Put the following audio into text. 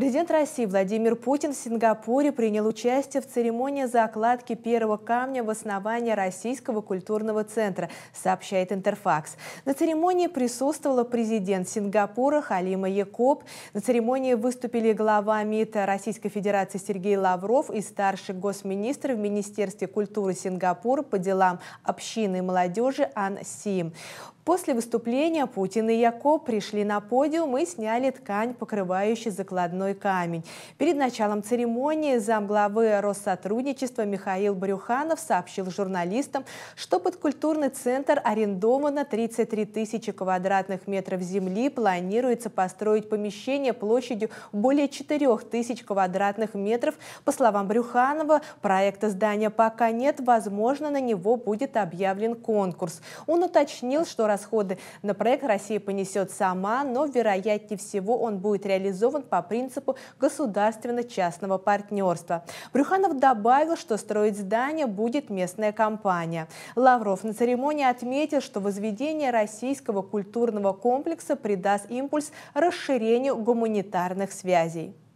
Президент России Владимир Путин в Сингапуре принял участие в церемонии закладки первого камня в основании Российского культурного центра, сообщает Интерфакс. На церемонии присутствовала президент Сингапура Халима Якоб. На церемонии выступили глава МИД Российской Федерации Сергей Лавров и старший госминистр в Министерстве культуры Сингапура по делам общины и молодежи Ан Сим. После выступления Путин и Яко пришли на подиум и сняли ткань, покрывающую закладной камень. Перед началом церемонии замглавы Россотрудничества Михаил Брюханов сообщил журналистам, что под культурный центр арендовано 33 тысячи квадратных метров земли, планируется построить помещение площадью более 4 тысяч квадратных метров. По словам Брюханова, проекта здания пока нет, возможно, на него будет объявлен конкурс. Он уточнил, что расходы на проект Россия понесет сама, но, вероятнее всего, он будет реализован по принципу государственно-частного партнерства. Брюханов добавил, что строить здание будет местная компания. Лавров на церемонии отметил, что возведение российского культурного комплекса придаст импульс расширению гуманитарных связей.